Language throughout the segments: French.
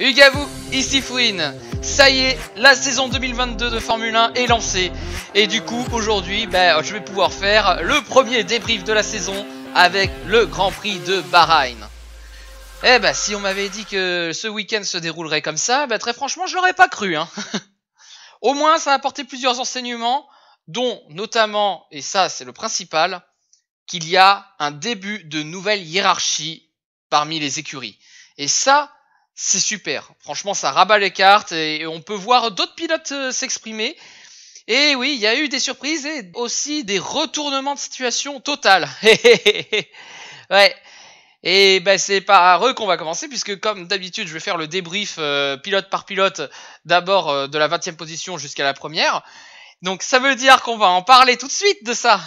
Hugavu ici Fouine Ça y est, la saison 2022 de Formule 1 est lancée. Et du coup, aujourd'hui, ben, je vais pouvoir faire le premier débrief de la saison avec le Grand Prix de Bahreïn. Eh ben, si on m'avait dit que ce week-end se déroulerait comme ça, ben très franchement, je l'aurais pas cru. Hein. Au moins, ça a apporté plusieurs enseignements, dont notamment, et ça c'est le principal, qu'il y a un début de nouvelle hiérarchie parmi les écuries. Et ça, c'est super. Franchement, ça rabat les cartes et on peut voir d'autres pilotes euh, s'exprimer. Et oui, il y a eu des surprises et aussi des retournements de situation total. ouais. Et ben c'est par eux qu'on va commencer puisque comme d'habitude, je vais faire le débrief euh, pilote par pilote d'abord euh, de la 20e position jusqu'à la première. Donc ça veut dire qu'on va en parler tout de suite de ça.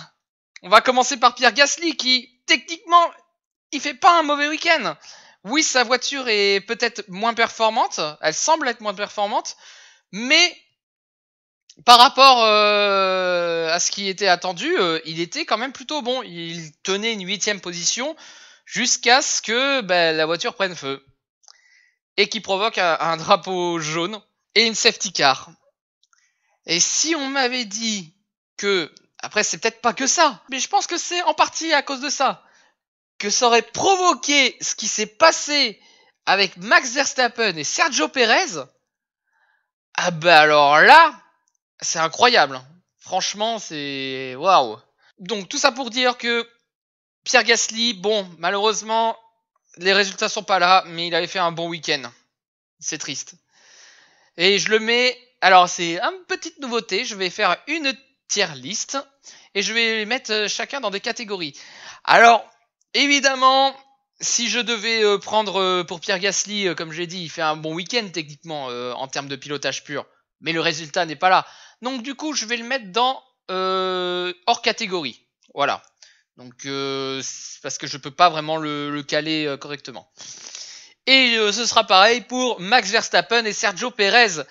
On va commencer par Pierre Gasly qui techniquement, il fait pas un mauvais week-end oui, sa voiture est peut-être moins performante, elle semble être moins performante, mais par rapport euh, à ce qui était attendu, euh, il était quand même plutôt bon. Il tenait une huitième position jusqu'à ce que ben, la voiture prenne feu et qui provoque un, drapeau jaune et une safety car. Et si on m'avait dit que après c'est peut-être pas que ça, mais je pense que c'est en partie à cause de ça que ça aurait provoqué ce qui s'est passé avec Max Verstappen et Sergio Perez, ah bah alors là, c'est incroyable. Franchement, c'est waouh. Donc tout ça pour dire que Pierre Gasly, bon, malheureusement, les résultats sont pas là, mais il avait fait un bon week-end. C'est triste. Et je le mets. Alors c'est une petite nouveauté. Je vais faire une tier liste. et je vais les mettre chacun dans des catégories. Alors Évidemment, si je devais euh, prendre euh, pour Pierre Gasly, euh, comme j'ai dit, il fait un bon week-end techniquement en termes de pilotage pur, mais le résultat n'est pas là. Donc du coup, je vais le mettre dans hors catégorie. Voilà. Donc parce que je peux pas vraiment le, caler correctement. Et ce sera pareil pour Max Verstappen et Sergio Perez.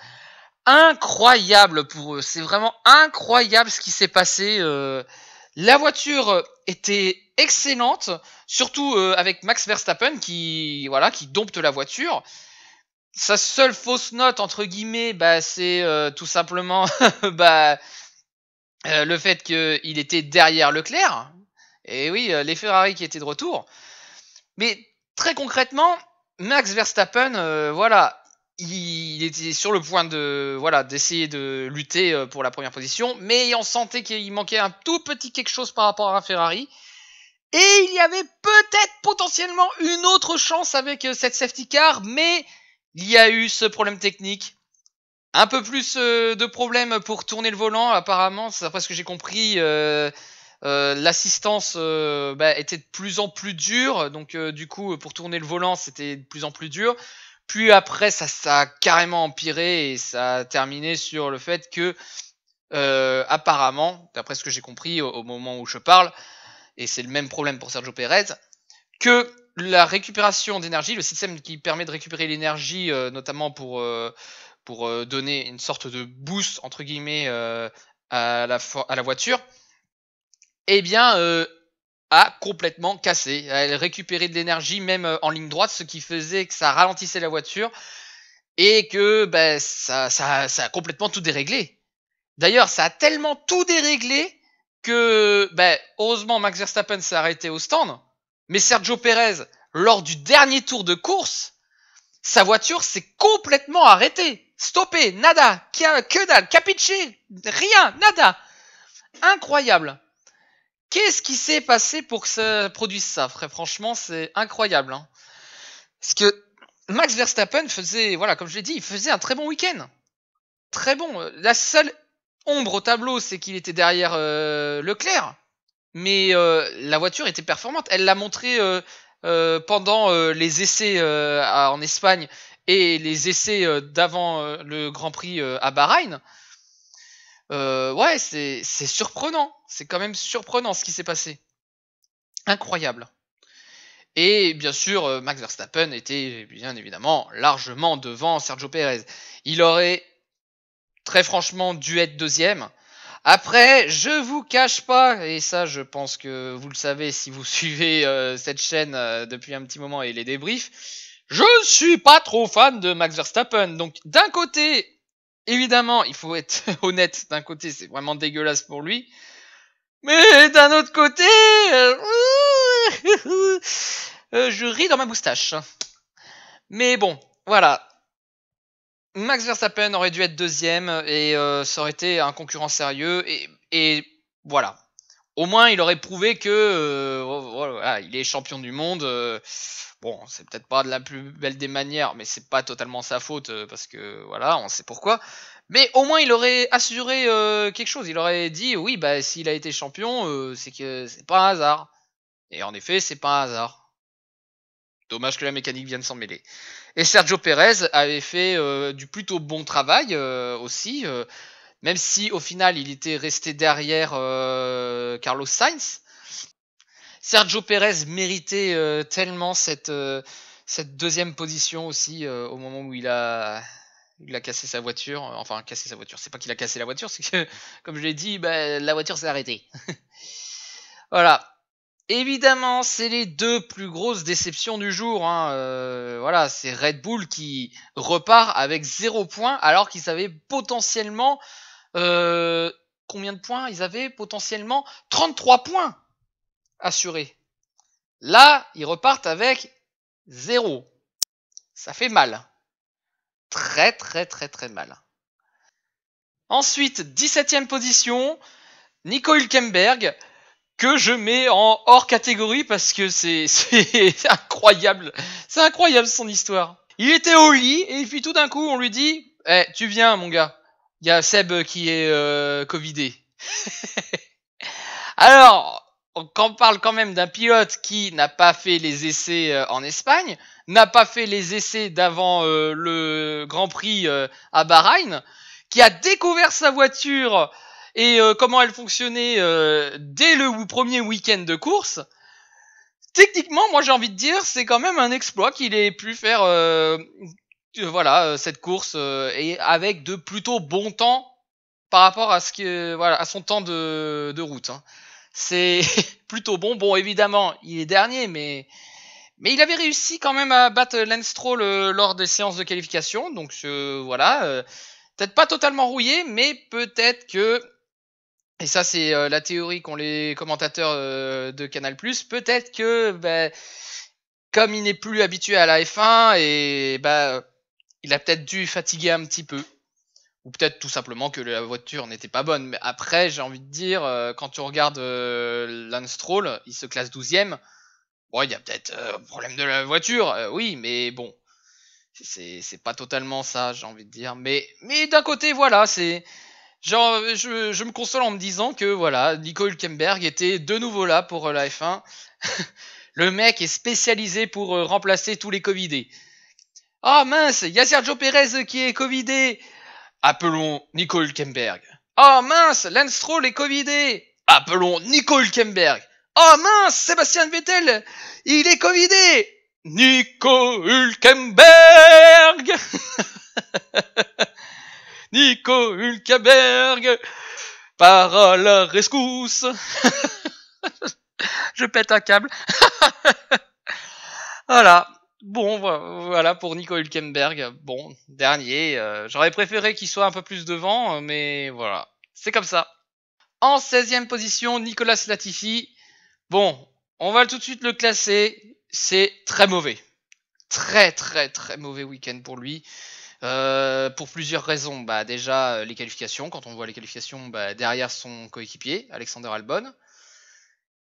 Incroyable pour eux. C'est vraiment incroyable ce qui s'est passé. La voiture était excellente, surtout euh, avec Max Verstappen qui voilà qui dompte la voiture. Sa seule fausse note entre guillemets, bah, c'est euh, tout simplement bah, euh, le fait qu'il était derrière Leclerc. Et oui, les Ferrari qui étaient de retour. Mais très concrètement, Max Verstappen, voilà, il était sur le point de voilà d'essayer de lutter euh, pour la première position, mais on sentait qu'il manquait un tout petit quelque chose par rapport à un Ferrari. Et il y avait peut-être potentiellement une autre chance avec euh, cette safety car, mais il y a eu ce problème technique. Un peu plus euh, de problèmes pour tourner le volant, apparemment, après ce que j'ai compris. l'assistance bah, était de plus en plus dure, donc du coup pour tourner le volant c'était de plus en plus dur. Puis après, ça, ça a carrément empiré et ça a terminé sur le fait que, euh, apparemment, d'après ce que j'ai compris au, moment où je parle, et c'est le même problème pour Sergio Pérez, que la récupération d'énergie, le système qui permet de récupérer l'énergie, euh, notamment pour, euh, pour euh, donner une sorte de boost, entre guillemets, à la, à, la voiture, eh bien, a complètement cassé. Elle récupérait de l'énergie même euh, en ligne droite, ce qui faisait que ça ralentissait la voiture et que ben, ça, ça, a complètement tout déréglé. D'ailleurs, ça a tellement tout déréglé que ben, heureusement Max Verstappen s'est arrêté au stand, mais Sergio Perez, lors du dernier tour de course, sa voiture s'est complètement arrêtée, stoppée, nada, que dalle, capiché, rien, nada. Incroyable. Qu'est-ce qui s'est passé pour que ça produise ça Franchement, c'est incroyable. Hein. Parce que Max Verstappen faisait, voilà, comme je l'ai dit, il faisait un très bon week-end. Très bon. Euh, la seule ombre au tableau, c'est qu'il était derrière euh, Leclerc. Mais euh, la voiture était performante. Elle l'a montré pendant les essais en Espagne et les essais d'avant le Grand Prix à Bahreïn. Euh, ouais, c'est surprenant. C'est quand même surprenant ce qui s'est passé. Incroyable. Et bien sûr, euh, Max Verstappen était bien évidemment largement devant Sergio Perez, Il aurait très franchement dû être deuxième. Après, je vous cache pas, et ça je pense que vous le savez si vous suivez euh, cette chaîne depuis un petit moment et les débriefs, je ne suis pas trop fan de Max Verstappen. Donc d'un côté, Évidemment, il faut être honnête, d'un côté, c'est vraiment dégueulasse pour lui. Mais d'un autre côté, euh, euh, je ris dans ma moustache. Mais bon, voilà. Max Verstappen aurait dû être deuxième et euh, ça aurait été un concurrent sérieux. et voilà au moins il aurait prouvé que euh, oh, oh, il est champion du monde. Euh, bon, c'est peut-être pas de la plus belle des manières, mais c'est pas totalement sa faute euh, parce que voilà, on sait pourquoi. Mais au moins il aurait assuré quelque chose. Il aurait dit oui, bah s'il a été champion, c'est que c'est pas un hasard. Et en effet, c'est pas un hasard. Dommage que la mécanique vienne s'en mêler. Et Sergio Pérez avait fait du plutôt bon travail aussi même si au final il était resté derrière euh, Carlos Sainz, Sergio Perez méritait euh, tellement cette, euh, cette deuxième position aussi au moment où il a, a cassé sa voiture. Enfin, cassé sa voiture, c'est pas qu'il a cassé la voiture, c'est que, comme je l'ai dit, bah, la voiture s'est arrêtée. voilà. Évidemment, c'est les deux plus grosses déceptions du jour. Hein. voilà, c'est Red Bull qui repart avec zéro point alors qu'il savait potentiellement euh, combien de points ils avaient potentiellement 33 points assurés. Là, ils repartent avec 0. Ça fait mal. Très très très très mal. Ensuite, 17ème position, Nico Hülkenberg, que je mets en hors catégorie parce que c'est incroyable. C'est incroyable son histoire. Il était au lit et puis tout d'un coup on lui dit eh, tu viens mon gars. Il y a Seb qui est euh, Covidé. Alors, on parle quand même d'un pilote qui n'a pas fait les essais euh, en Espagne, n'a pas fait les essais d'avant euh, le Grand Prix à Bahreïn, qui a découvert sa voiture et comment elle fonctionnait dès le premier week-end de course. Techniquement, moi j'ai envie de dire, c'est quand même un exploit qu'il ait pu faire voilà euh, cette course et euh, avec de plutôt bons temps par rapport à ce que voilà à son temps de, de route. Hein. C'est plutôt bon. Bon, évidemment, il est dernier, mais mais il avait réussi quand même à battre Lance Stroll euh, lors des séances de qualification. Donc voilà, peut-être pas totalement rouillé, mais peut-être que et ça c'est la théorie qu'ont les commentateurs de Canal+. Peut-être que bah, comme il n'est plus habitué à la F1 et bah il a peut-être dû fatiguer un petit peu. Ou peut-être tout simplement que la voiture n'était pas bonne. Mais après, j'ai envie de dire, euh, quand tu regardes euh, Lance Stroll, il se classe 12ème. Bon, il y a peut-être euh, un problème de la voiture, oui, mais bon. C'est pas totalement ça, j'ai envie de dire. Mais, d'un côté, voilà, c'est. Genre, je, me console en me disant que voilà, Nico Hülkenberg était de nouveau là pour la F1. le mec est spécialisé pour remplacer tous les Covidés oh, mince, il y a Pérez qui est Covidé. Appelons Nico Hülkenberg. oh, ah, mince, Lance Stroll est Covidé. Appelons Nico Hülkenberg. oh, ah, mince, Sébastien Vettel, il est Covidé. Nico Hülkenberg. Nico Hülkenberg par rescousse. Je pète un câble. voilà. Bon, voilà pour Nico Hülkenberg. Bon, dernier. Euh, j'aurais préféré qu'il soit un peu plus devant, euh, mais voilà. C'est comme ça. En 16e position, Nicolas Latifi. Bon, on va tout de suite le classer. C'est très mauvais. Très, très, très mauvais week-end pour lui. Euh, pour plusieurs raisons. Bah, déjà, les qualifications. Quand on voit les qualifications, bah, derrière son coéquipier, Alexander Albon.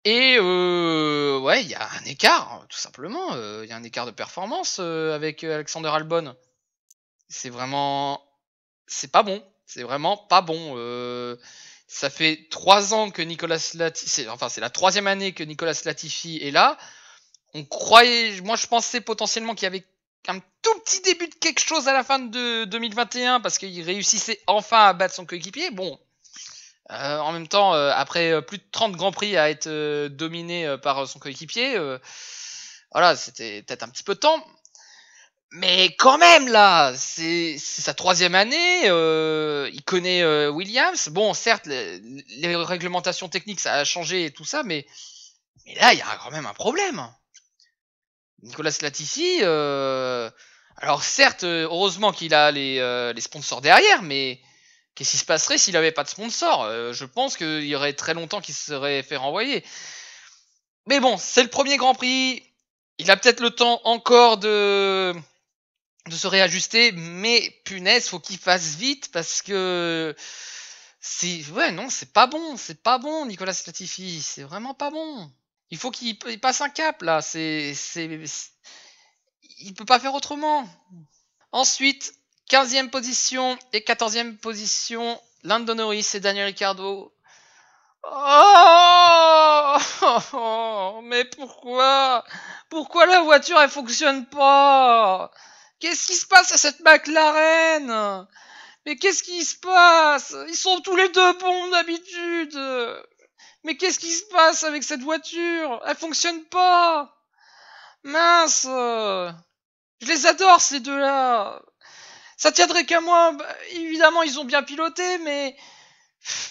Et euh, ouais, il y a un écart, hein, tout simplement. Euh, il y a un écart de performance euh, avec euh, Alexander Albon. C'est vraiment, c'est pas bon. C'est vraiment pas bon. ça fait trois ans que Nicolas Latifi, enfin c'est la troisième année que Nicolas Latifi est là. On croyait, moi je pensais potentiellement qu'il y avait un tout petit début de quelque chose à la fin de 2021 parce qu'il réussissait enfin à battre son coéquipier. Bon, euh, en même temps, euh, après euh, plus de 30 grands prix à être dominé par son coéquipier, voilà, c'était peut-être un petit peu temps. Mais quand même, là, c'est sa troisième année, il connaît Williams. Bon, certes, les, réglementations techniques, ça a changé et tout ça, mais, là, il y a quand même un problème. Nicolas Latifi, alors certes, heureusement qu'il a les, sponsors derrière, mais Qu'est-ce qui se passerait s'il n'avait pas de sponsor euh, Je pense qu'il y aurait très longtemps qu'il serait fait renvoyer. Mais bon, c'est le premier Grand Prix. Il a peut-être le temps encore de se réajuster, mais punaise, faut qu'il fasse vite parce que ouais non, c'est pas bon, c'est pas bon, Nicolas Latifi, c'est vraiment pas bon. Il faut qu'il passe un cap là, c'est c'est il peut pas faire autrement. Ensuite, 15e position et 14e position, Lando Norris et Daniel Ricciardo. Oh, Mais pourquoi Pourquoi la voiture elle fonctionne pas Qu'est-ce qui se passe à cette McLaren Mais qu'est-ce qui se passe Ils sont tous les deux bons d'habitude Mais qu'est-ce qui se passe avec cette voiture Elle fonctionne pas Mince Je les adore ces deux-là ça tiendrait qu'à moi. Bah, évidemment, ils ont bien piloté, mais.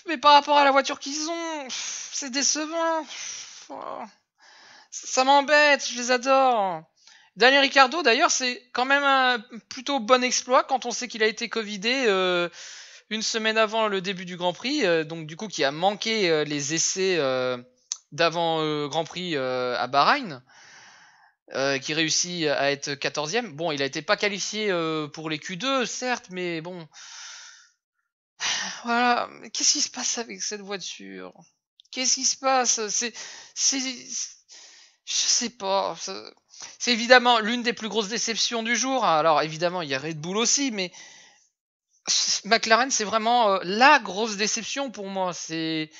Mais par rapport à la voiture qu'ils ont, c'est décevant. Ça m'embête, je les adore. Daniel Ricardo, d'ailleurs, c'est quand même un plutôt bon exploit quand on sait qu'il a été Covidé euh, une semaine avant le début du Grand Prix, euh, donc du coup qui a manqué euh, les essais d'avant Grand Prix à Bahreïn. Euh, qui réussit à être 14e. Bon, il a été pas qualifié euh, pour les Q2, certes, mais bon. Voilà. Qu'est-ce qui se passe avec cette voiture Qu'est-ce qui se passe C'est. C'est. Je sais pas. C'est évidemment l'une des plus grosses déceptions du jour. Alors, évidemment, il y a Red Bull aussi, mais. McLaren, c'est vraiment euh, la grosse déception pour moi. C'est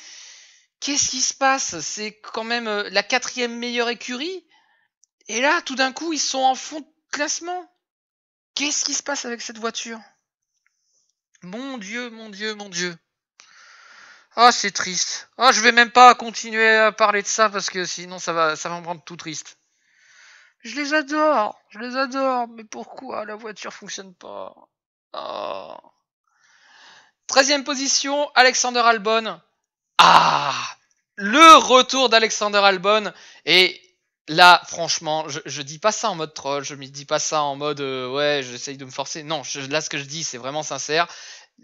qu'est-ce qui se passe C'est quand même la quatrième meilleure écurie. Et là, tout d'un coup, ils sont en fond de classement. Qu'est-ce qui se passe avec cette voiture Mon Dieu, mon Dieu, mon Dieu. Ah, c'est triste. Ah, je vais même pas continuer à parler de ça parce que sinon ça va, ça va me rendre tout triste. Je les adore, je les adore, mais pourquoi la voiture fonctionne pas oh. Ah. 13 position, Alexander Albon. Ah Le retour d'Alexander Albon. Et là, franchement, je, je, dis pas ça en mode troll, je me dis pas ça en mode euh, ouais, j'essaye de me forcer. Non, là, ce que je dis, c'est vraiment sincère.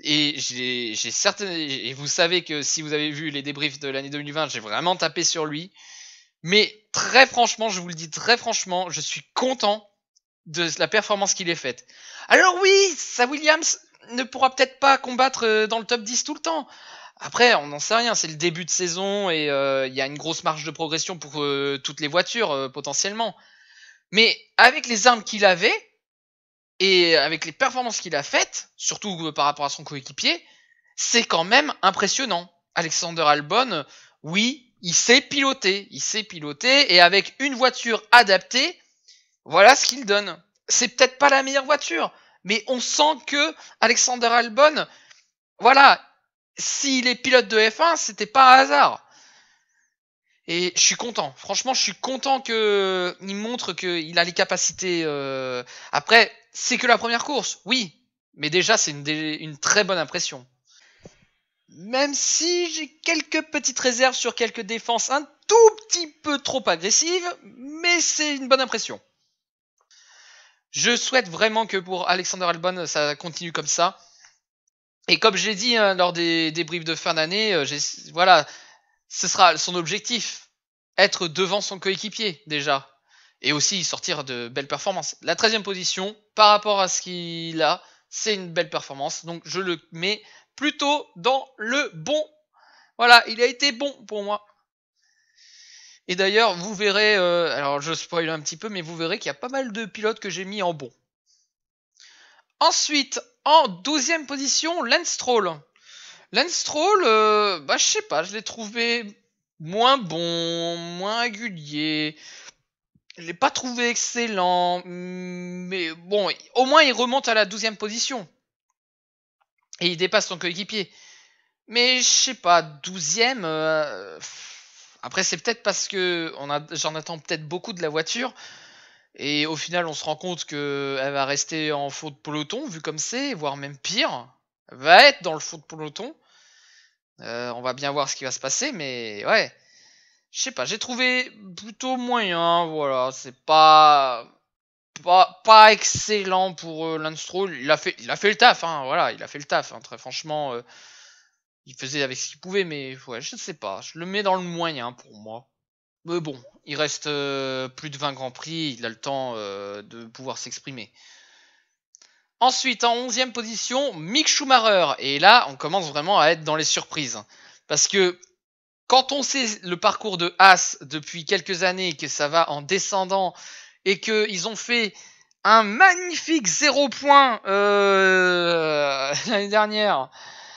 Et j'ai certain Et vous savez que si vous avez vu les débriefs de l'année 2020, j'ai vraiment tapé sur lui. Mais très franchement, je vous le dis très franchement, je suis content de la performance qu'il ait faite. Alors oui, ça Williams ne pourra peut-être pas combattre euh, dans le top 10 tout le temps. Après, on n'en sait rien, c'est le début de saison et euh, il y a une grosse marge de progression pour euh, toutes les voitures euh, potentiellement. Mais avec les armes qu'il avait et avec les performances qu'il a faites, surtout par rapport à son coéquipier, c'est quand même impressionnant. Alexander Albon, oui, il sait piloter, il sait piloter et avec une voiture adaptée, voilà ce qu'il donne. C'est peut-être pas la meilleure voiture, mais on sent que Alexander Albon, voilà, s'il est pilote de F1, c'était pas un hasard. Et je suis content. Franchement, je suis content qu'il montre qu'il a les capacités. Euh, après, c'est que la première course, oui. Mais déjà, c'est une, une très bonne impression. Même si j'ai quelques petites réserves sur quelques défenses un tout petit peu trop agressives, mais c'est une bonne impression. Je souhaite vraiment que pour Alexander Albon, ça continue comme ça. Et comme je dit hein, lors des briefs de fin d'année, euh, voilà, ce sera son objectif, être devant son coéquipier déjà, et aussi sortir de belles performances. La 13e position, par rapport à ce qu'il a, c'est une belle performance, donc je le mets plutôt dans le bon. Voilà, il a été bon pour moi. Et d'ailleurs, vous verrez, euh, alors je spoil un petit peu, mais vous verrez qu'il y a pas mal de pilotes que j'ai mis en bon. Ensuite, en 12e position, Lance Stroll. Lance Stroll, euh, bah, je sais pas, je l'ai trouvé moins bon, moins régulier. Je l'ai pas trouvé excellent, mais bon, au moins il remonte à la 12 position. Et il dépasse son coéquipier. Mais je sais pas, 12e. Euh, après, c'est peut-être parce que j'en attends peut-être beaucoup de la voiture. Et au final, on se rend compte qu'elle va rester en faute de peloton, vu comme c'est, voire même pire. Elle va être dans le faux de peloton. Euh, on va bien voir ce qui va se passer, mais ouais. Je sais pas, j'ai trouvé plutôt moyen, voilà. C'est pas, pas. excellent pour euh, Il a, fait, il a fait le taf, hein, voilà, il a fait le taf, hein, très franchement. Euh, il faisait avec ce qu'il pouvait, mais ouais, je sais pas. Je le mets dans le moyen pour moi. Mais bon, il reste euh, plus de 20 grands prix, il a le temps euh, de pouvoir s'exprimer. Ensuite, en 11e position, Mick Schumacher. Et là, on commence vraiment à être dans les surprises. Parce que quand on sait le parcours de Haas depuis quelques années, que ça va en descendant, et qu'ils ont fait un magnifique zéro point euh, l'année dernière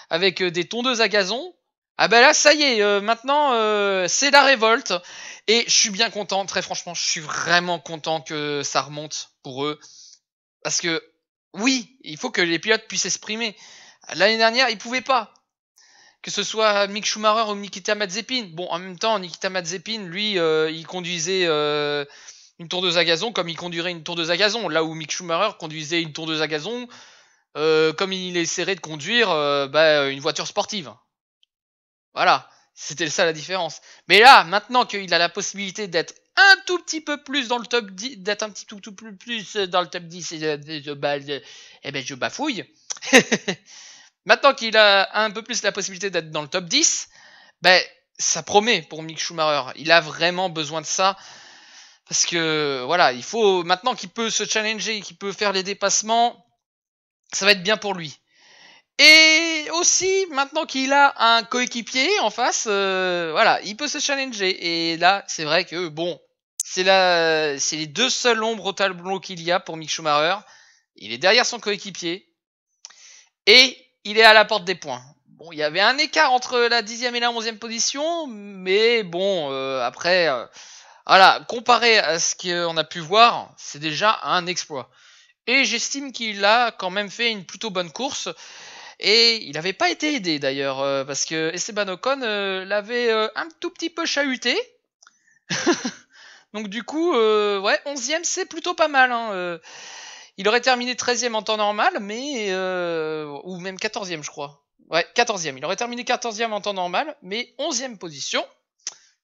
avec des tondeuses à gazon, ah ben là, ça y est, maintenant c'est la révolte. Et je suis bien content, très franchement, je suis vraiment content que ça remonte pour eux. Parce que, oui, il faut que les pilotes puissent s'exprimer. L'année dernière, ils pouvaient pas. Que ce soit Mick Schumacher ou Nikita Mazepin. Bon, en même temps, Nikita Mazepin, lui, euh, il conduisait euh, une tour de gazon comme il conduirait une tour de gazon. Là où Mick Schumacher conduisait une tour de gazon euh, comme il essaierait de conduire bah, une voiture sportive. Voilà. C'était ça la différence. Mais là, maintenant qu'il a la possibilité d'être un tout petit peu plus dans le top 10, d'être un petit tout, tout plus, dans le top 10, et je, bah, eh ben je bafouille. maintenant qu'il a un peu plus la possibilité d'être dans le top 10, ben ça promet pour Mick Schumacher. Il a vraiment besoin de ça. Parce que voilà, il faut maintenant qu'il peut se challenger, qu'il peut faire les dépassements, ça va être bien pour lui. Et aussi, maintenant qu'il a un coéquipier en face, euh, voilà, il peut se challenger. Et là, c'est vrai que, bon, c'est les deux seules ombres au tableau qu'il y a pour Mick Schumacher. Il est derrière son coéquipier. Et il est à la porte des points. Bon, il y avait un écart entre la 10e et la 11e position, mais bon, euh, après, euh, voilà, comparé à ce qu'on a pu voir, c'est déjà un exploit. Et j'estime qu'il a quand même fait une plutôt bonne course. Et il n'avait pas été aidé d'ailleurs, euh, parce que Esteban Ocon euh, l'avait euh, un tout petit peu chahuté. Donc du coup, ouais, 11 e c'est plutôt pas mal. Hein, il aurait terminé 13 e en temps normal, mais... ou même 14 e je crois. Ouais, 14 e Il aurait terminé 14 e en temps normal, mais 11 e position.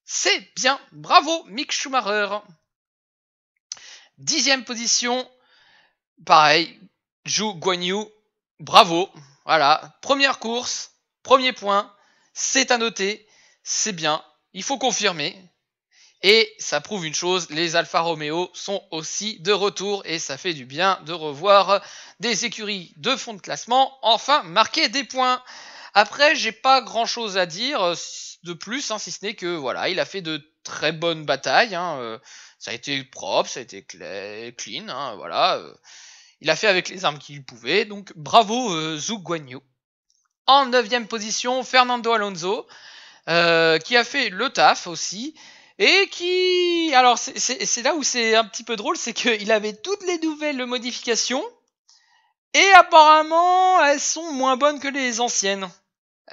C'est bien. Bravo, Mick Schumacher. 10e position. Pareil, Zhu Guanyu. Bravo. Voilà, première course, premier point, c'est à noter, c'est bien, il faut confirmer. Et ça prouve une chose, les Alfa Romeo sont aussi de retour et ça fait du bien de revoir des écuries de fond de classement enfin marquer des points. Après, j'ai pas grand chose à dire euh, de plus, hein, si ce n'est que voilà, il a fait de très bonnes batailles. Hein, euh, ça a été propre, ça a été clean, hein, voilà. Euh, il a fait avec les armes qu'il pouvait, donc bravo euh, Guanyu. En neuvième position, Fernando Alonso, euh, qui a fait le taf aussi. Et qui, alors c'est là où c'est un petit peu drôle, c'est qu'il avait toutes les nouvelles modifications, et apparemment elles sont moins bonnes que les anciennes.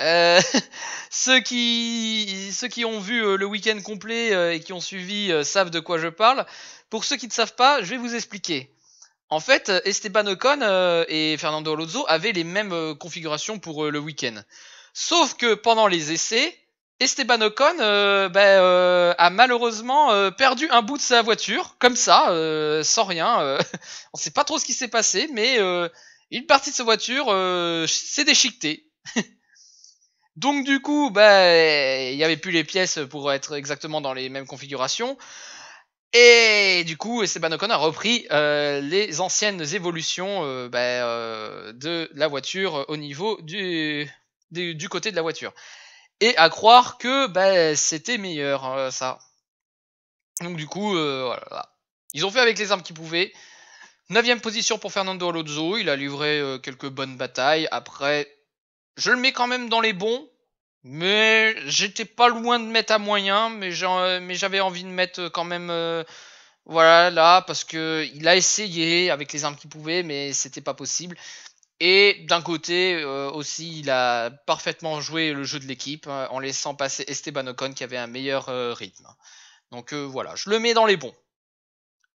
Euh, ceux, qui, ceux qui ont vu euh, le week-end complet et qui ont suivi savent de quoi je parle. Pour ceux qui ne savent pas, je vais vous expliquer. En fait, euh, Esteban Ocon euh, et Fernando Alonso avaient les mêmes euh, configurations pour le week-end. Sauf que pendant les essais, Esteban Ocon ben, a malheureusement perdu un bout de sa voiture, comme ça, sans rien. on sait pas trop ce qui s'est passé, mais une partie de sa voiture s'est déchiquetée. Donc du coup, ben, il n'y avait plus les pièces pour être exactement dans les mêmes configurations. Et du coup, Esteban Ocon a repris euh, les anciennes évolutions euh, bah, euh, de la voiture au niveau du, côté de la voiture. Et à croire que bah, c'était meilleur, ça. Donc du coup, voilà. Ils ont fait avec les armes qu'ils pouvaient. 9 position pour Fernando Alonso, il a livré quelques bonnes batailles. Après, je le mets quand même dans les bons, mais j'étais pas loin de mettre à moyen, euh, mais j'avais envie de mettre euh, quand même. Euh, voilà, là, parce que il a essayé avec les armes qu'il pouvait, mais c'était pas possible. Et d'un côté aussi, il a parfaitement joué le jeu de l'équipe en laissant passer Esteban Ocon qui avait un meilleur rythme. Donc voilà, je le mets dans les bons.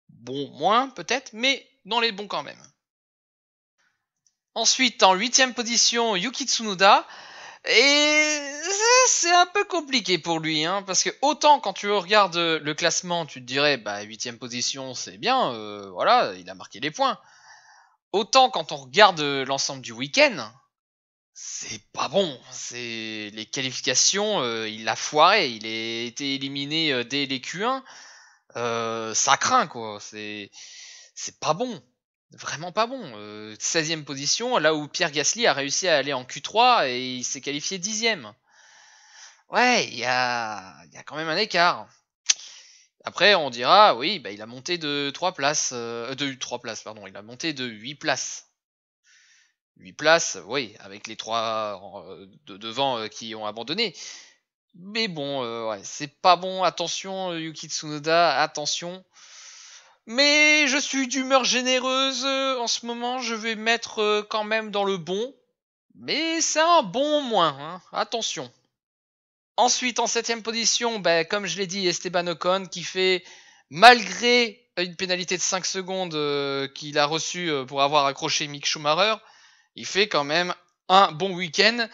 Bon moins peut-être, mais dans les bons quand même. Ensuite, en huitième position, Yukitsunoda. Et c'est un peu compliqué pour lui, hein, parce que autant quand tu regardes euh, le classement, tu te dirais, bah, 8 position, c'est bien, euh, voilà, il a marqué les points. Autant quand on regarde euh, l'ensemble du week-end, c'est pas bon. C'est les qualifications, il a foiré, il a été éliminé dès les Q1. ça craint, quoi. C'est, c'est pas bon vraiment pas bon. Euh, 16e position, là où Pierre Gasly a réussi à aller en Q3 et il s'est qualifié 10e. Ouais, il y a, quand même un écart. Après, on dira, oui, bah, il a monté de 3 places. Euh, de 3 places, pardon, il a monté de 8 places. 8 places, oui, avec les 3 euh, devant euh, qui ont abandonné. Mais bon, c'est pas bon. Attention, Yuki Tsunoda, attention. Mais je suis d'humeur généreuse. Euh, en ce moment, je vais mettre euh, quand même dans le bon. Mais c'est un bon moins, hein. attention. Ensuite, en septième position, ben, comme je l'ai dit, Esteban Ocon qui fait, malgré une pénalité de 5 secondes euh, qu'il a reçue pour avoir accroché Mick Schumacher, il fait quand même un bon week-end.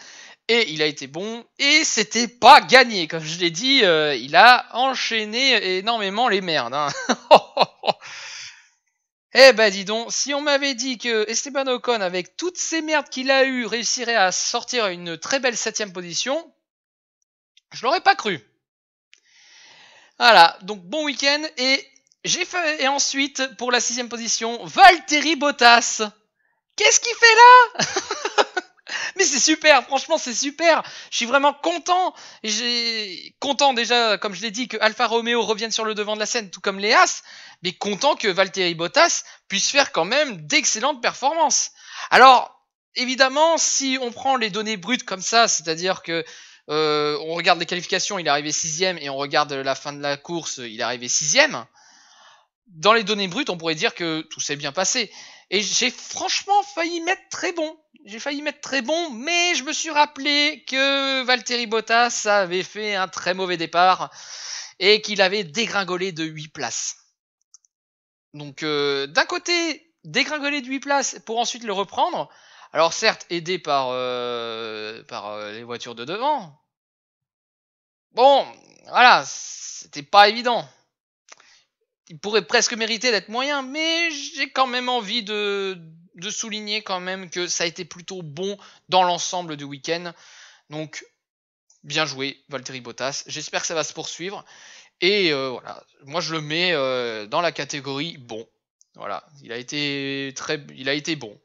Et il a été bon. Et c'était pas gagné. Comme je l'ai dit, il a enchaîné énormément les merdes. Hein. Oh, oh, oh. Eh ben dis donc, si on m'avait dit que Esteban Ocon, avec toutes ces merdes qu'il a eues, réussirait à sortir à une très belle septième position, je l'aurais pas cru. Voilà, donc bon week-end et j'ai fait et ensuite pour la sixième position, Valtteri Bottas. Qu'est-ce qu'il fait là Mais c'est super, franchement c'est super. Je suis vraiment content. J'ai content déjà, comme je l'ai dit, que Alfa Romeo revienne sur le devant de la scène, tout comme Léas, mais content que Valtteri Bottas puisse faire quand même d'excellentes performances. Alors évidemment, si on prend les données brutes comme ça, c'est-à-dire que euh, on regarde les qualifications, il est arrivé sixième, et on regarde la fin de la course, il est arrivé sixième. Dans les données brutes, on pourrait dire que tout s'est bien passé. Et j'ai franchement failli mettre très bon. J'ai failli mettre très bon, mais je me suis rappelé que Valtteri Bottas avait fait un très mauvais départ et qu'il avait dégringolé de 8 places. Donc euh, d'un côté, dégringoler de 8 places pour ensuite le reprendre. Alors certes, aidé par, euh, par euh, les voitures de devant. Bon, voilà, c'était pas évident il pourrait presque mériter d'être moyen, mais j'ai quand même envie de, souligner quand même que ça a été plutôt bon dans l'ensemble du week-end. Donc, bien joué, Valtteri Bottas. J'espère que ça va se poursuivre. Et euh, voilà, moi je le mets euh, dans la catégorie bon. Voilà, il a été très, il a été bon.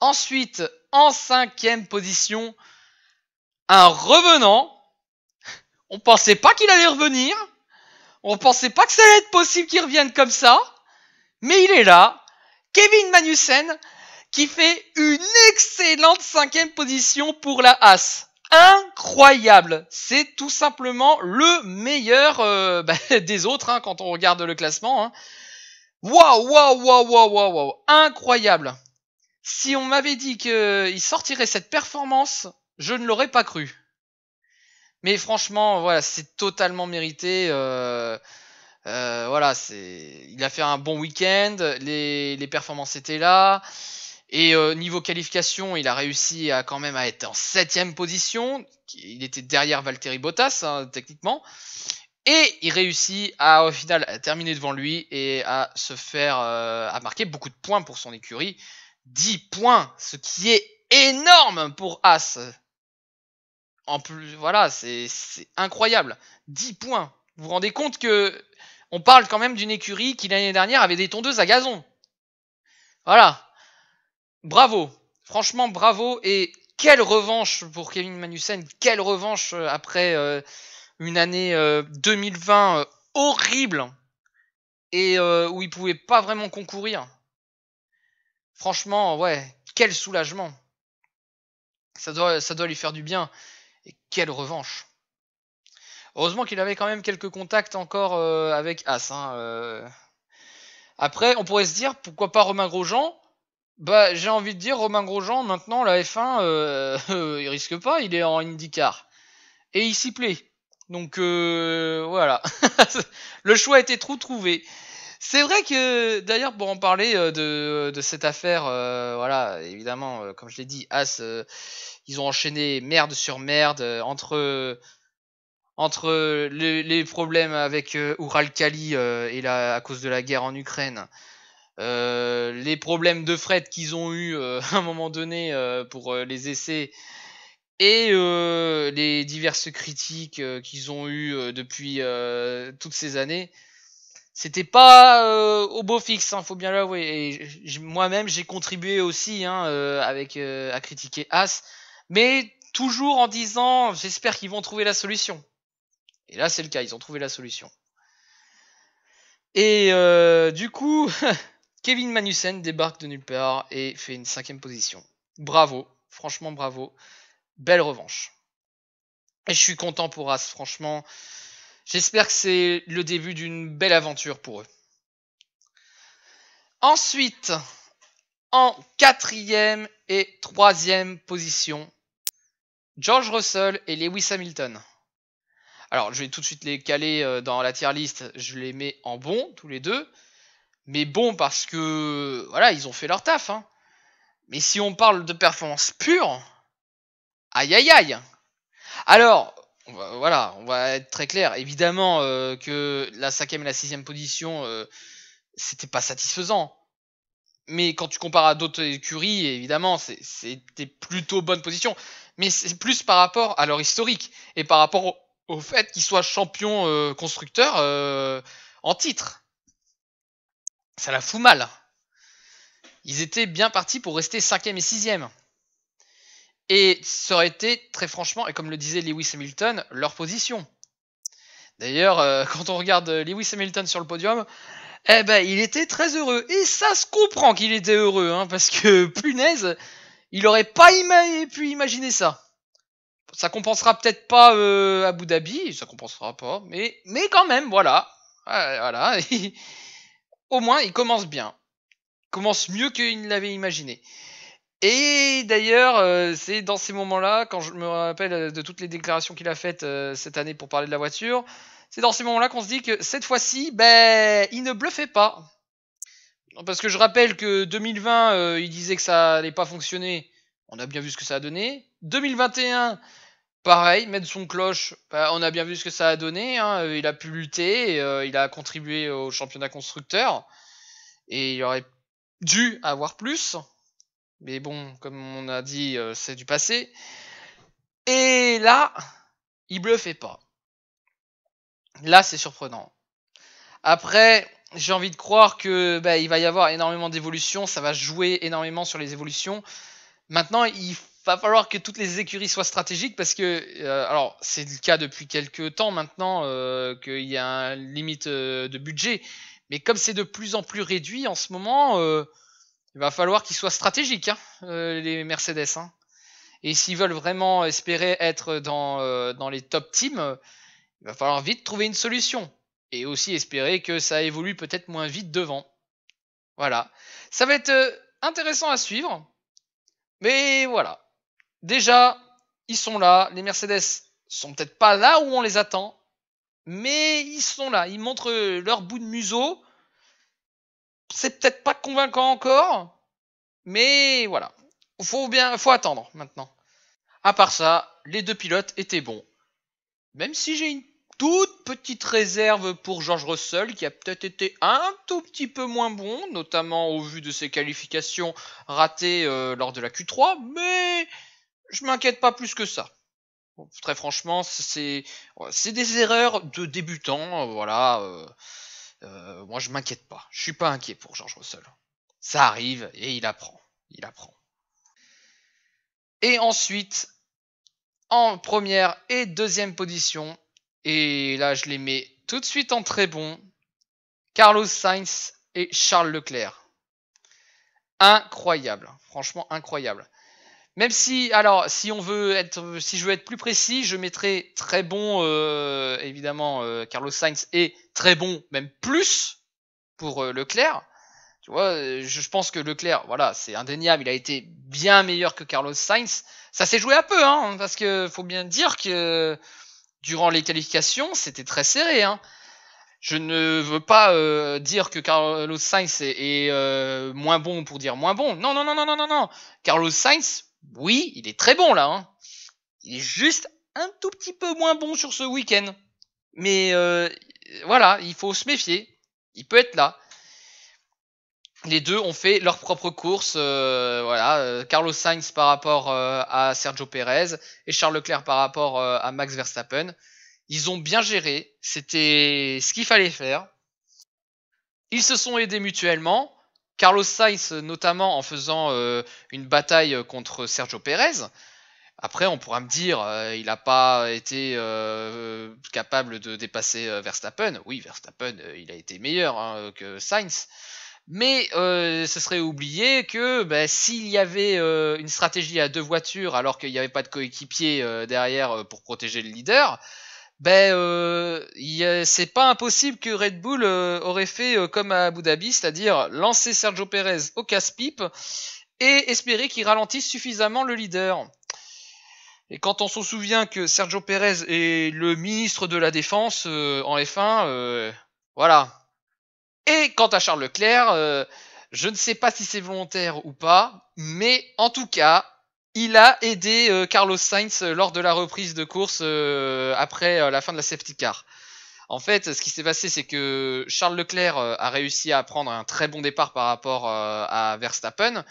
Ensuite, en cinquième position, un revenant. On pensait pas qu'il allait revenir. On pensait pas que ça allait être possible qu'il revienne comme ça, mais il est là. Kevin Magnussen qui fait une excellente cinquième position pour la As. Incroyable, c'est tout simplement le meilleur euh, bah, des autres hein, quand on regarde le classement. Hein. Waouh, waouh, waouh, waouh, waouh, incroyable. Si on m'avait dit qu'il sortirait cette performance, je ne l'aurais pas cru. Mais franchement, voilà, c'est totalement mérité. Euh, euh, voilà, c'est, il a fait un bon week-end, les, performances étaient là. Et euh, niveau qualification, il a réussi à quand même à être en septième position. Il était derrière Valtteri Bottas, hein, techniquement. Et il réussit à, au final, à terminer devant lui et à se faire, à marquer beaucoup de points pour son écurie. 10 points, ce qui est énorme pour As en plus, voilà, c'est incroyable. 10 points. Vous vous rendez compte que on parle quand même d'une écurie qui l'année dernière avait des tondeuses à gazon. Voilà. Bravo. Franchement, bravo. Et quelle revanche pour Kevin Magnussen. Quelle revanche euh, après euh, une année 2020 euh, horrible et où il pouvait pas vraiment concourir. Franchement, ouais, quel soulagement. Ça doit, ça doit lui faire du bien. Et quelle revanche Heureusement qu'il avait quand même quelques contacts encore euh, avec As. Hein, euh. Après, on pourrait se dire, pourquoi pas Romain Grosjean Bah, j'ai envie de dire, Romain Grosjean, maintenant, la F1, euh, il risque pas, il est en IndyCar. Et il s'y plaît. Donc, voilà. Le choix était trop trouvé. C'est vrai que, d'ailleurs, pour en parler de, de cette affaire, voilà, évidemment, comme je l'ai dit, As ils ont enchaîné merde sur merde euh, entre euh, entre euh, les, problèmes avec Uralkali et la, à cause de la guerre en Ukraine. les problèmes de fret qu'ils ont eu à un moment donné pour les essais et les diverses critiques qu'ils ont eues depuis toutes ces années, c'était pas au beau fixe, hein, faut bien l'avouer. Et moi-même, j'ai contribué aussi hein, avec à critiquer As mais toujours en disant j'espère qu'ils vont trouver la solution. Et là, c'est le cas, ils ont trouvé la solution. Et euh, du coup, Kevin Manusen débarque de nulle part et fait une cinquième position. Bravo, franchement bravo, belle revanche. Et je suis content pour As, franchement. J'espère que c'est le début d'une belle aventure pour eux. Ensuite, en quatrième et troisième position, George Russell et Lewis Hamilton. Alors, je vais tout de suite les caler euh, dans la tier list. Je les mets en bon, tous les deux. Mais bon, parce que, voilà, ils ont fait leur taf. Hein. Mais si on parle de performance pure, aïe aïe aïe. Alors, on va, voilà, on va être très clair. Évidemment euh, que la cinquième et la sixième position, euh, c'était pas satisfaisant. Mais quand tu compares à d'autres écuries, évidemment, c'était plutôt bonne position mais c'est plus par rapport à leur historique et par rapport au, fait qu'ils soient champions euh, constructeurs euh, en titre. Ça la fout mal. Ils étaient bien partis pour rester 5e et 6e. Et ça aurait été, très franchement, et comme le disait Lewis Hamilton, leur position. D'ailleurs, euh, quand on regarde Lewis Hamilton sur le podium, eh ben, il était très heureux. Et ça se comprend qu'il était heureux, hein, parce que, punaise, il aurait pas pu imaginer ça. Ça compensera peut-être pas euh, Abu Dhabi, ça compensera pas, mais, mais quand même, voilà. Voilà. Au moins, il commence bien. Il commence mieux qu'il ne l'avait imaginé. Et d'ailleurs, euh, c'est dans ces moments-là, quand je me rappelle euh, de toutes les déclarations qu'il a faites euh, cette année pour parler de la voiture, c'est dans ces moments-là qu'on se dit que cette fois-ci, ben, il ne bluffait pas. Parce que je rappelle que 2020, euh, il disait que ça n'allait pas fonctionner. On a bien vu ce que ça a donné. 2021, pareil, mettre son cloche, bah, on a bien vu ce que ça a donné. Hein. Euh, il a pu lutter, euh, il a contribué au championnat constructeur. Et il aurait dû avoir plus. Mais bon, comme on a dit, c'est du passé. Et là, il bluffait pas. Là, c'est surprenant. Après, j'ai envie de croire que bah, il va y avoir énormément d'évolutions, ça va jouer énormément sur les évolutions. Maintenant, il va falloir que toutes les écuries soient stratégiques parce que, euh, alors, c'est le cas depuis quelques temps maintenant euh, qu'il y a une limite euh, de budget, mais comme c'est de plus en plus réduit en ce moment, il va falloir qu'ils soient stratégiques, hein, les Mercedes. Hein. Et s'ils veulent vraiment espérer être dans les top teams, il va falloir vite trouver une solution et aussi espérer que ça évolue peut-être moins vite devant. Voilà. Ça va être euh, intéressant à suivre. Mais voilà. Déjà, ils sont là. Les Mercedes sont peut-être pas là où on les attend. Mais ils sont là. Ils montrent leur bout de museau. C'est peut-être pas convaincant encore. Mais voilà. Faut bien, faut attendre maintenant. À part ça, les deux pilotes étaient bons. Même si j'ai une toute petite réserve pour George Russell qui a peut-être été un tout petit peu moins bon, notamment au vu de ses qualifications ratées euh, lors de la Q3, mais je m'inquiète pas plus que ça. très franchement, c'est des erreurs de débutants, euh, voilà. Euh, moi, je m'inquiète pas. Je suis pas inquiet pour George Russell. Ça arrive et il apprend. Il apprend. Et ensuite, en première et deuxième position, et là, je les mets tout de suite en très bon. Carlos Sainz et Charles Leclerc. Incroyable, franchement incroyable. Même si, alors, si on veut être, si je veux être plus précis, je mettrai très bon, euh, évidemment, euh, Carlos Sainz et très bon, même plus pour euh, Leclerc. Tu vois, je, pense que Leclerc, voilà, c'est indéniable, il a été bien meilleur que Carlos Sainz. Ça s'est joué à peu, hein, parce que faut bien dire que durant les qualifications, c'était très serré. Hein. Je ne veux pas euh, dire que Carlos Sainz est, euh, moins bon pour dire moins bon. Non, non, non, non, non, non, non. Carlos Sainz, oui, il est très bon là. Hein. Il est juste un tout petit peu moins bon sur ce week-end. Mais euh, voilà, il faut se méfier. Il peut être là les deux ont fait leur propre course. Euh, voilà, euh, Carlos Sainz par rapport euh, à Sergio Pérez et Charles Leclerc par rapport à Max Verstappen. Ils ont bien géré. C'était ce qu'il fallait faire. Ils se sont aidés mutuellement. Carlos Sainz notamment en faisant une bataille contre Sergio Pérez. Après, on pourra me dire, il n'a pas été capable de dépasser Verstappen. Oui, Verstappen, il a été meilleur hein, que Sainz. Mais euh, ce serait oublié que bah, s'il y avait euh, une stratégie à deux voitures alors qu'il n'y avait pas de coéquipier euh, derrière pour protéger le leader, ben c'est pas impossible que Red Bull aurait fait comme à Abu Dhabi, c'est-à-dire lancer Sergio Perez au casse-pipe et espérer qu'il ralentisse suffisamment le leader. Et quand on se souvient que Sergio Perez est le ministre de la Défense en F1, voilà, et quant à Charles Leclerc, euh, je ne sais pas si c'est volontaire ou pas, mais en tout cas, il a aidé euh, Carlos Sainz euh, lors de la reprise de course après la fin de la safety car. En fait, ce qui s'est passé, c'est que Charles Leclerc a réussi à prendre un très bon départ par rapport à Verstappen.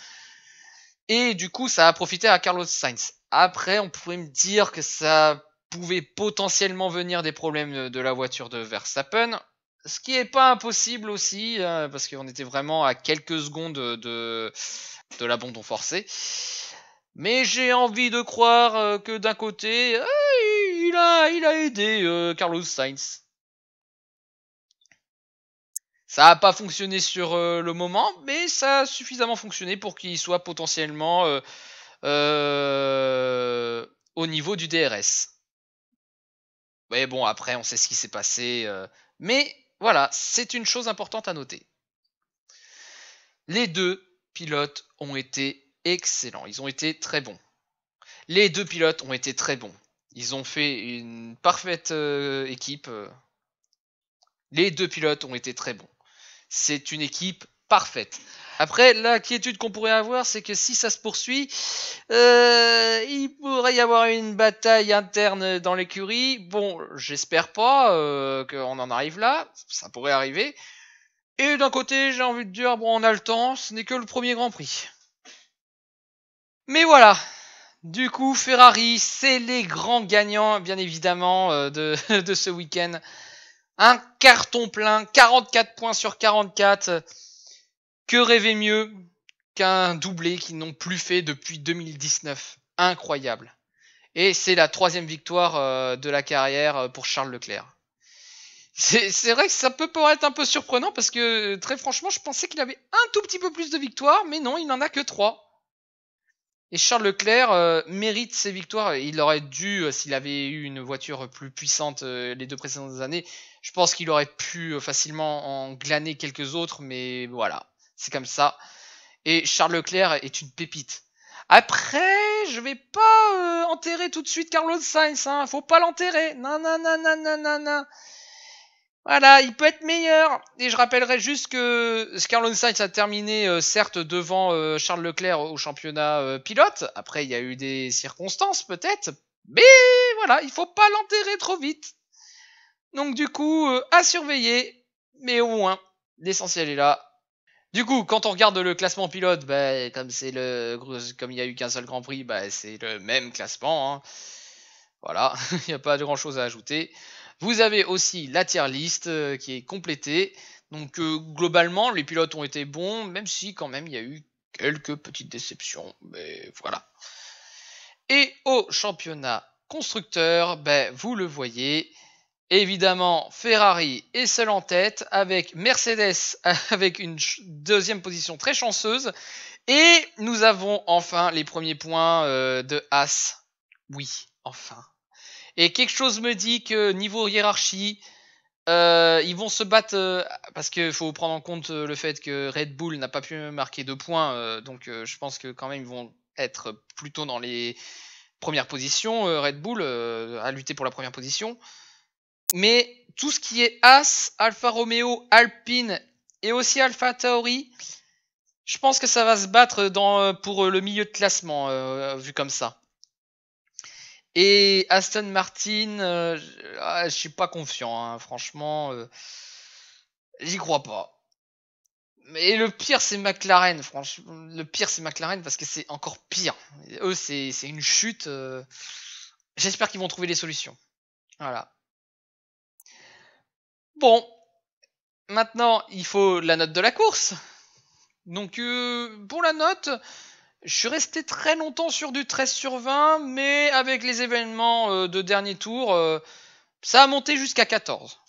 Et du coup, ça a profité à Carlos Sainz. Après, on pourrait me dire que ça pouvait potentiellement venir des problèmes de la voiture de Verstappen. Ce qui est pas impossible aussi, euh, parce qu'on était vraiment à quelques secondes de, de l'abandon forcé. Mais j'ai envie de croire euh, que d'un côté, euh, il, a, il a aidé Carlos Sainz. Ça n'a pas fonctionné sur le moment, mais ça a suffisamment fonctionné pour qu'il soit potentiellement au niveau du DRS. Mais bon, après, on sait ce qui s'est passé. mais voilà, c'est une chose importante à noter. Les deux pilotes ont été excellents, ils ont été très bons. Les deux pilotes ont été très bons. Ils ont fait une parfaite euh, équipe. Euh. Les deux pilotes ont été très bons. C'est une équipe parfaite. Après, l'inquiétude qu'on pourrait avoir, c'est que si ça se poursuit, euh, il pourrait y avoir une bataille interne dans l'écurie. Bon, j'espère pas euh, qu'on en arrive là, ça pourrait arriver. Et d'un côté, j'ai envie de dire, bon, on a le temps, ce n'est que le premier Grand Prix. Mais voilà, du coup, Ferrari, c'est les grands gagnants, bien évidemment, euh, de, de, ce week-end. Un carton plein, 44 points sur 44. Que rêver mieux qu'un doublé qu'ils n'ont plus fait depuis 2019 Incroyable. Et c'est la troisième victoire euh, de la carrière euh, pour Charles Leclerc. C'est vrai que ça peut paraître un peu surprenant parce que euh, très franchement, je pensais qu'il avait un tout petit peu plus de victoires, mais non, il n'en a que trois. Et Charles Leclerc mérite ses victoires. Il aurait dû, s'il avait eu une voiture plus puissante les deux précédentes années, je pense qu'il aurait pu facilement en glaner quelques autres, mais voilà. C'est comme ça. Et Charles Leclerc est une pépite. Après, je vais pas euh, enterrer tout de suite Carlos Sainz. Hein. Faut pas l'enterrer. Non, non, non, non, non, non, Voilà, il peut être meilleur. Et je rappellerai juste que Carlos Sainz a terminé, euh, certes, devant euh, Charles Leclerc au championnat pilote. Après, il y a eu des circonstances, peut-être. Mais voilà, il faut pas l'enterrer trop vite. Donc, du coup, à surveiller. Mais au moins, l'essentiel est là. Du coup, quand on regarde le classement pilote, bah, comme c'est le comme il n'y a eu qu'un seul Grand Prix, bah, c'est le même classement. Hein. Voilà, il n'y a pas de grand chose à ajouter. Vous avez aussi la tier list euh, qui est complétée. Donc euh, globalement, les pilotes ont été bons, même si quand même il y a eu quelques petites déceptions. Mais voilà. Et au championnat constructeur, bah, vous le voyez, Évidemment, Ferrari est seul en tête, avec Mercedes avec une deuxième position très chanceuse. Et nous avons enfin les premiers points euh, de Haas Oui, enfin. Et quelque chose me dit que niveau hiérarchie, euh, ils vont se battre euh, parce qu'il faut prendre en compte le fait que Red Bull n'a pas pu marquer deux points. donc je pense que quand même ils vont être plutôt dans les premières positions. Red Bull a lutté pour la première position. Mais tout ce qui est As, Alfa Romeo, Alpine et aussi Alfa Tauri, je pense que ça va se battre euh, pour euh, le milieu de classement, euh, vu comme ça. Et Aston Martin, je ah, je suis pas confiant, hein, franchement, j'y crois pas. Et le pire, c'est McLaren, franchement. Le pire, c'est McLaren parce que c'est encore pire. Eux, c'est une chute. J'espère qu'ils vont trouver des solutions. Voilà. Bon, maintenant il faut la note de la course. Donc euh, pour la note, je suis resté très longtemps sur du 13 sur 20, mais avec les événements euh, de dernier tour, euh, ça a monté jusqu'à 14.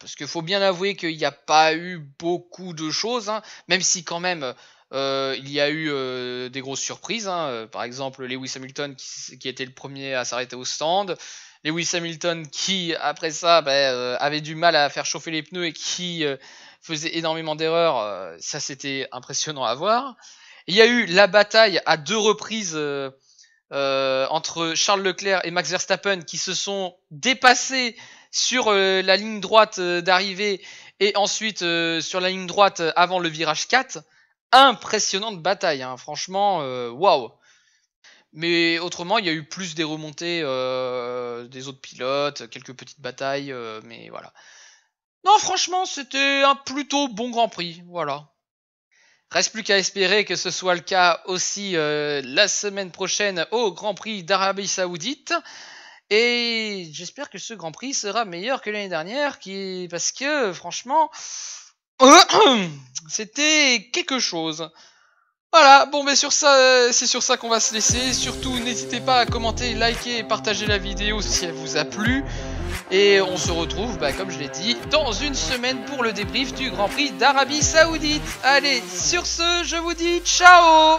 Parce qu'il faut bien avouer qu'il n'y a pas eu beaucoup de choses, hein. même si quand même il y a eu des grosses surprises. Hein. par exemple, Lewis Hamilton qui, était le premier à s'arrêter au stand. Lewis Hamilton qui, après ça, ben, euh, avait du mal à faire chauffer les pneus et qui euh, faisait énormément d'erreurs. Euh, ça, c'était impressionnant à voir. Il y a eu la bataille à deux reprises entre Charles Leclerc et Max Verstappen qui se sont dépassés sur la ligne droite d'arrivée et ensuite sur la ligne droite avant le virage 4. Impressionnante bataille, hein. franchement, waouh. Mais autrement, il y a eu plus des remontées euh, des autres pilotes, quelques petites batailles, euh, mais voilà. Non, franchement, c'était un plutôt bon Grand Prix, voilà. Reste plus qu'à espérer que ce soit le cas aussi euh, la semaine prochaine au Grand Prix d'Arabie Saoudite. Et j'espère que ce Grand Prix sera meilleur que l'année dernière, qui... parce que franchement, c'était quelque chose. Voilà, bon mais sur ça, euh, c'est sur ça qu'on va se laisser. Surtout, n'hésitez pas à commenter, liker et partager la vidéo si elle vous a plu. Et on se retrouve, bah, comme je l'ai dit, dans une semaine pour le débrief du Grand Prix d'Arabie Saoudite. Allez, sur ce, je vous dis ciao